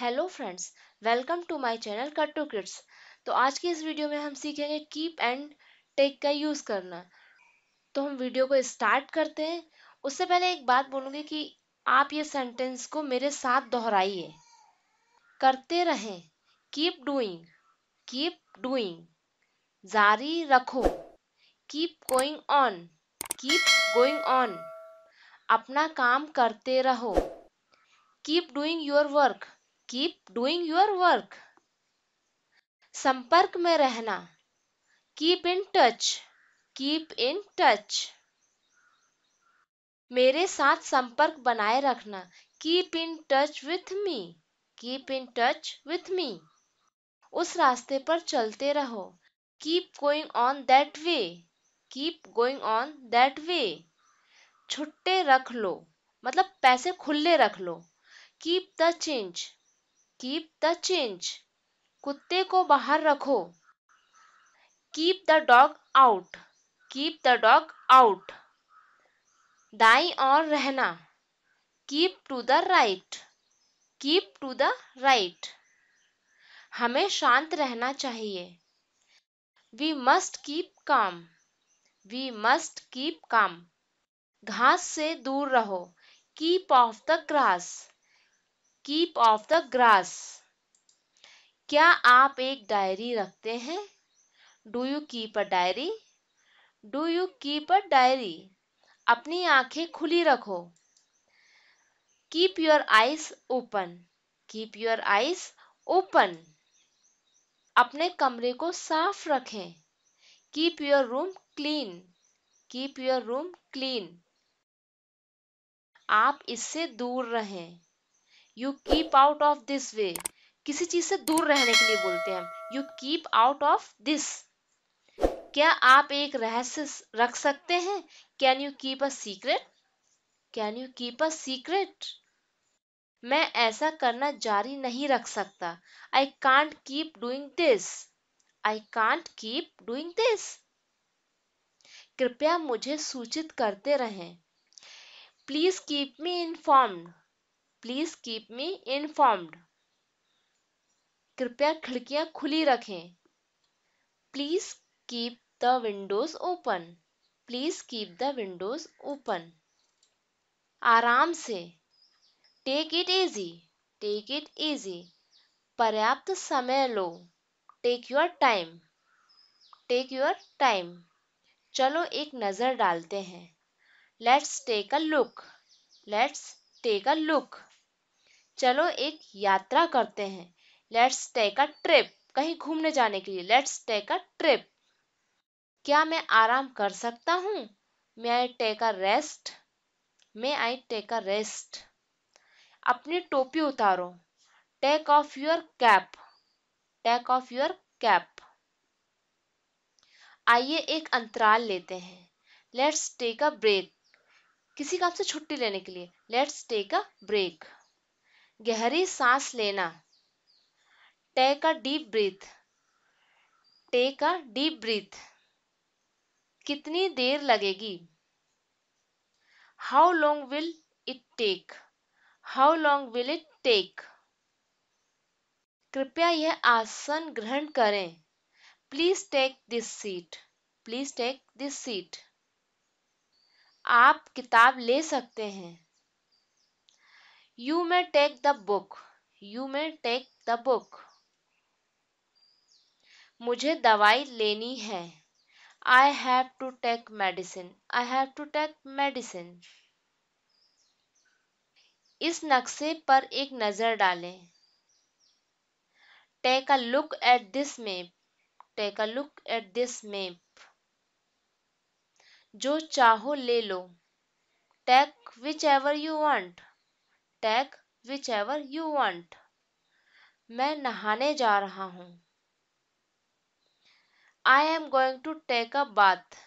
Hello friends welcome to my channel cut to kids तो आज की इस वीडियो में हम सीखेंगे कीप एंड टेक का यूज़ करना तो हम वीडियो को स्टार्ट करते हैं उससे पहले एक बात बोलूँगी कि आप ये सेंटेंस को मेरे साथ दोहराइए करते रहें कीप डूइंग कीप डूइंग जारी रखो keep going on keep going on अपना काम करते रहो keep doing your work keep doing your work संपर्क में रहना keep in touch keep in touch मेरे साथ संपर्क बनाए रखना keep in touch with me keep in touch with me उस रास्ते पर चलते रहो keep going on that way keep going on that way छुट्टे रख लो मतलब पैसे खुले रख लो keep the change keep the change कुत्ते को बाहर रखो keep the dog out keep the dog out दाई और रहना keep to the right keep to the right हमें शांत रहना चाहिए we must keep calm we must keep calm घास से दूर रहो keep off the grass keep off the grass क्या आप एक डायरी रखते हैं do you keep a diary do you keep a diary अपनी आंखें खुली रखो keep your eyes open keep your eyes open अपने कमरे को साफ रखें keep your room clean keep your room clean आप इससे दूर रहें you keep out of this way किसी चीज से दूर रहने के लिए बोलते हैं you keep out of this क्या आप एक रहस्य रख सकते हैं can you keep a secret can you keep a secret मैं ऐसा करना जारी नहीं रख सकता I can't keep doing this I can't keep doing this कृपया मुझे सूचित करते रहें please keep me informed please keep me informed कृपया खिड़कियां खुली रखें please keep the windows open please keep the windows open आराम से take it easy take it easy पर्याप्त समय लो take your time take your time चलो एक नज़र डालते हैं let's take a look let's take a look चलो एक यात्रा करते हैं लेट्स टेक अ ट्रिप कहीं घूमने जाने के लिए लेट्स टेक अ ट्रिप क्या मैं आराम कर सकता हूँ may I take a rest may I take a rest अपनी टोपी उतारो take off your cap take off your cap आइए एक अंतराल लेते हैं लेट्स टेक अ ब्रेक किसी काम से छुट्टी लेने के लिए लेट्स टेक अ ब्रेक गहरी सांस लेना take a deep breath take a deep breath कितनी देर लगेगी how long will it take how long will it take कृपया यह आसन ग्रहण करें please take this seat please take this seat आप किताब ले सकते हैं you may take the book you may take the book मुझे दवाई लेनी है I have to take medicine I have to take medicine इस नक्शे पर एक नज़र डालें take a look at this map take a look at this map जो चाहो ले लो take whichever you want whichever you want. मैं नहाने जा रहा हूँ I am going to take a bath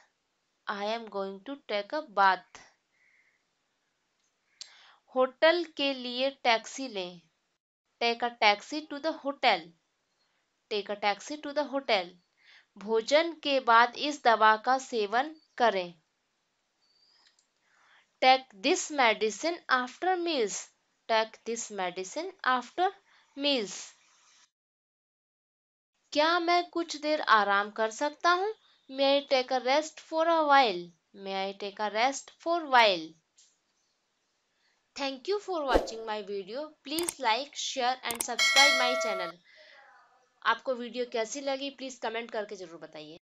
I am going to take a bath hotel के लिए टैक्सी लें take a taxi to the hotel take a taxi to the hotel भोजन के बाद इस दवा का सेवन करें take this medicine after meals take this medicine after meals क्या मैं कुछ देर आराम कर सकता हूँ may I take a rest for a while may I take a rest for while Thank you for watching my video. Please like, share and subscribe my channel. आपको video कैसी लगी प्लीज़ कमेंट करके ज़रूर बताइए